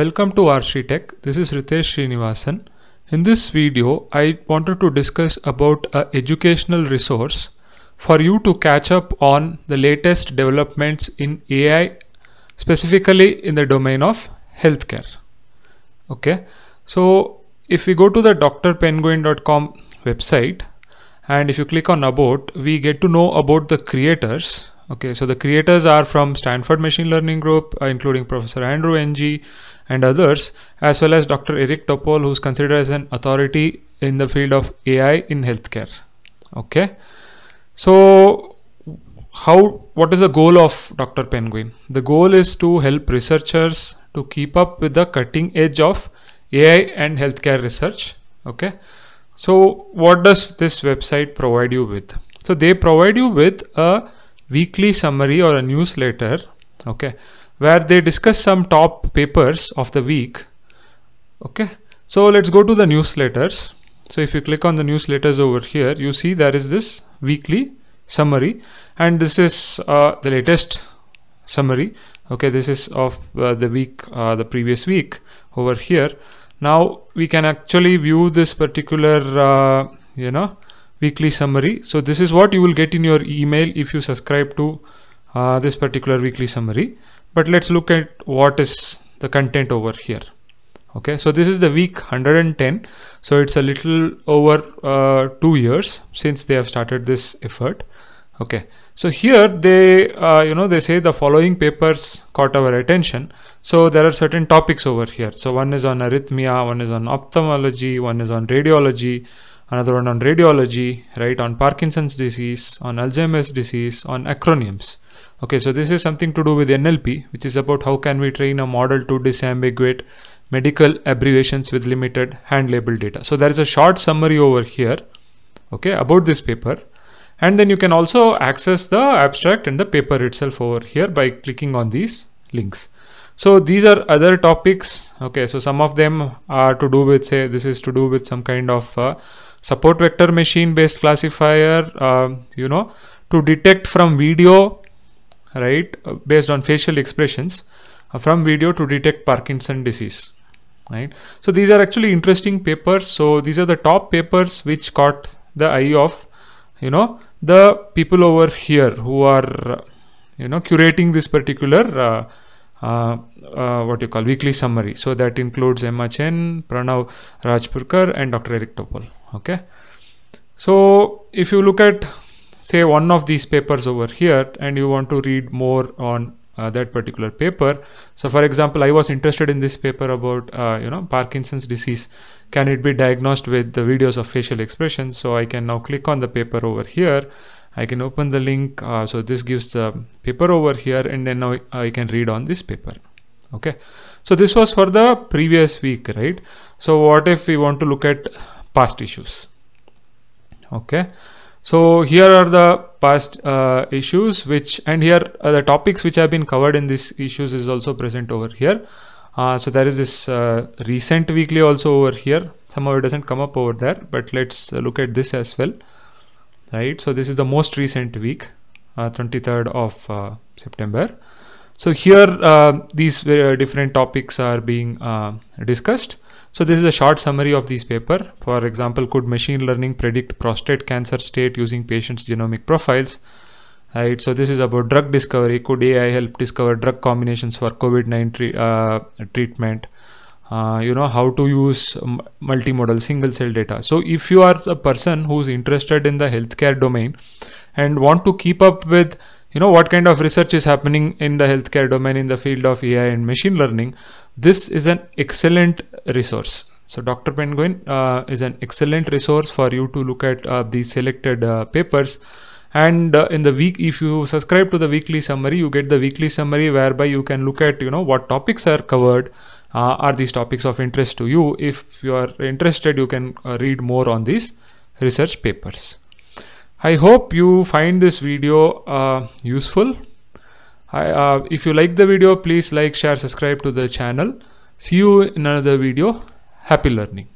Welcome to Architech. This is Ritesh Srinivasan. In this video, I wanted to discuss about an educational resource for you to catch up on the latest developments in AI, specifically in the domain of healthcare. Okay, so if we go to the drpenguin.com website and if you click on about, we get to know about the creators Okay, so the creators are from Stanford Machine Learning Group, uh, including Professor Andrew Ng and others, as well as Dr. Eric Topol, who's considered as an authority in the field of AI in healthcare. Okay, so how what is the goal of Dr. Penguin? The goal is to help researchers to keep up with the cutting edge of AI and healthcare research. Okay, so what does this website provide you with? So they provide you with a weekly summary or a newsletter, okay, where they discuss some top papers of the week, okay. So let's go to the newsletters. So if you click on the newsletters over here, you see there is this weekly summary and this is uh, the latest summary. Okay, this is of uh, the week, uh, the previous week over here. Now we can actually view this particular, uh, you know, weekly summary. So this is what you will get in your email if you subscribe to uh, this particular weekly summary. But let's look at what is the content over here. Okay, so this is the week 110. So it's a little over uh, two years since they have started this effort. Okay, so here they, uh, you know, they say the following papers caught our attention. So there are certain topics over here. So one is on arrhythmia, one is on ophthalmology, one is on radiology, another one on radiology, right, on Parkinson's disease, on Alzheimer's disease, on acronyms. Okay, so this is something to do with NLP, which is about how can we train a model to disambiguate medical abbreviations with limited hand label data. So there is a short summary over here, okay, about this paper. And then you can also access the abstract and the paper itself over here by clicking on these links. So these are other topics. Okay, so some of them are to do with say, this is to do with some kind of uh, support vector machine based classifier uh, you know to detect from video right uh, based on facial expressions uh, from video to detect Parkinson disease right so these are actually interesting papers so these are the top papers which caught the eye of you know the people over here who are you know curating this particular uh, uh, uh what you call weekly summary. So that includes Emma Chen, Pranav Rajpurkar and Dr. Eric Topol okay so if you look at say one of these papers over here and you want to read more on uh, that particular paper so for example i was interested in this paper about uh, you know parkinson's disease can it be diagnosed with the videos of facial expressions so i can now click on the paper over here i can open the link uh, so this gives the paper over here and then now i can read on this paper okay so this was for the previous week right so what if we want to look at past issues okay so here are the past uh, issues which and here are the topics which have been covered in these issues is also present over here uh, so there is this uh, recent weekly also over here somehow it doesn't come up over there but let's uh, look at this as well right so this is the most recent week 23rd uh, of uh, September so here uh, these uh, different topics are being uh, discussed. So this is a short summary of this paper. For example, could machine learning predict prostate cancer state using patients' genomic profiles? Right. So this is about drug discovery. Could AI help discover drug combinations for COVID-19 uh, treatment? Uh, you know how to use multimodal single cell data. So if you are a person who's interested in the healthcare domain and want to keep up with you know what kind of research is happening in the healthcare domain in the field of AI and machine learning, this is an excellent resource. So Dr. Penguin uh, is an excellent resource for you to look at uh, the selected uh, papers. And uh, in the week, if you subscribe to the weekly summary, you get the weekly summary whereby you can look at, you know, what topics are covered. Uh, are these topics of interest to you? If you are interested, you can uh, read more on these research papers. I hope you find this video uh, useful. I, uh, if you like the video, please like, share, subscribe to the channel. See you in another video. Happy learning.